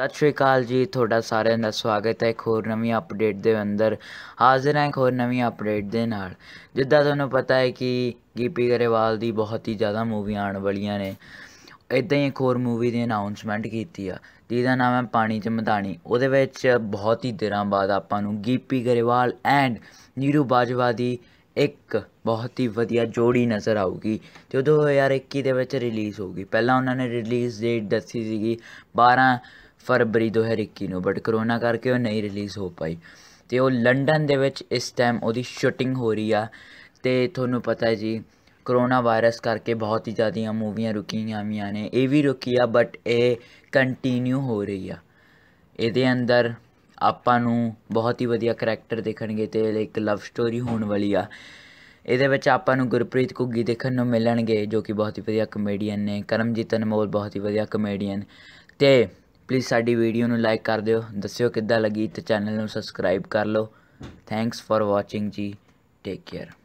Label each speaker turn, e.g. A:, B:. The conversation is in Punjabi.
A: ਸਤਿ ਸ਼੍ਰੀ ਅਕਾਲ ਜੀ ਤੁਹਾਡਾ ਸਾਰਿਆਂ ਦਾ ਸਵਾਗਤ ਹੈ ਇੱਕ ਹੋਰ ਨਵੀਂ ਅਪਡੇਟ ਦੇ ਅੰਦਰ ਹਾਜ਼ਰ ਹਾਂ ਇੱਕ ਹੋਰ ਨਵੀਂ ਅਪਡੇਟ ਦੇ ਨਾਲ ਜਿੱਦਾਂ ਤੁਹਾਨੂੰ ਪਤਾ ਹੈ ਕਿ ਗੀਪੀ ਗਰੇਵਾਲ ਦੀ ਬਹੁਤ ਹੀ ਜ਼ਿਆਦਾ ਮੂਵੀਆਂ ਆਉਣ ਵਾਲੀਆਂ ਨੇ ਇਦਾਂ ਹੀ ਇੱਕ ਹੋਰ ਮੂਵੀ ਦੀ ਅਨਾਉਂਸਮੈਂਟ ਕੀਤੀ ਆ ਜਿਹਦਾ ਨਾਮ ਹੈ ਪਾਣੀ ਚ ਮਦਾਨੀ ਉਹਦੇ ਵਿੱਚ ਬਹੁਤ ਹੀ ਦਿਨਾਂ ਬਾਅਦ ਆਪਾਂ ਨੂੰ ਗੀਪੀ ਗਰੇਵਾਲ ਐਂਡ ਨੀਰੂ ਬਾਜਵਾ ਦੀ ਇੱਕ ਬਹੁਤ ਹੀ ਵਧੀਆ ਜੋੜੀ ਨਜ਼ਰ ਆਊਗੀ ਜਦੋਂ 2021 ਦੇ ਵਿੱਚ ਰਿਲੀਜ਼ ਹੋਊਗੀ ਪਹਿਲਾਂ ਉਹਨਾਂ ਨੇ ਰਿਲੀਜ਼ ਡੇਟ ਦੱਸੀ ਸੀਗੀ 12 ਫਰਵਰੀ 2021 ਨੂੰ ਬਟ ਕਰੋਨਾ ਕਰਕੇ ਉਹ ਨਹੀਂ ਰਿਲੀਜ਼ ਹੋ ਪਾਈ ਤੇ ਉਹ ਲੰਡਨ ਦੇ ਵਿੱਚ ਇਸ ਟਾਈਮ ਉਹਦੀ ਸ਼ੂਟਿੰਗ ਹੋ ਰਹੀ ਆ ਤੇ ਤੁਹਾਨੂੰ ਪਤਾ ਹੈ ਜੀ ਕਰੋਨਾ ਵਾਇਰਸ ਕਰਕੇ ਬਹੁਤ ਹੀ ਜ਼ਿਆਦੀਆਂ ਮੂਵੀਆਂ ਰੁਕੀਆਂ ਆਮੀਆਂ ਨੇ ਇਹ ਵੀ ਰੁਕੀ ਆ ਬਟ ਇਹ ਕੰਟੀਨਿਊ ਹੋ ਰਹੀ ਆ ਇਹਦੇ ਅੰਦਰ ਆਪਾਂ ਨੂੰ ਬਹੁਤ ਹੀ ਵਧੀਆ ਕੈਰੈਕਟਰ ਦੇਖਣਗੇ ਤੇ ਇੱਕ ਲਵ ਸਟੋਰੀ ਹੋਣ ਵਾਲੀ ਆ ਇਹਦੇ ਵਿੱਚ ਆਪਾਂ ਨੂੰ ਗੁਰਪ੍ਰੀਤ ਕੁੱਗੀ ਦੇਖਣ ਨੂੰ ਮਿਲਣਗੇ ਜੋ ਕਿ ਬਹੁਤ ਹੀ ਵਧੀਆ ਕਮੇਡੀਅਨ ਨੇ ਕਰਮਜੀਤ ਅਨਮੋਲ ਬਹੁਤ ਹੀ ਵਧੀਆ ਕਮੇਡੀਅਨ ਤੇ ਪਲੀਜ਼ ਸਾਡੀ ਵੀਡੀਓ ਨੂੰ ਲਾਈਕ ਕਰ ਦਿਓ ਦੱਸਿਓ ਕਿੱਦਾਂ ਲੱਗੀ ਤੇ ਚੈਨਲ ਨੂੰ ਸਬਸਕ੍ਰਾਈਬ ਕਰ ਲਓ ਥੈਂਕਸ ਫਾਰ ਵਾਚਿੰਗ ਜੀ ਟੇਕ ਕੇਅਰ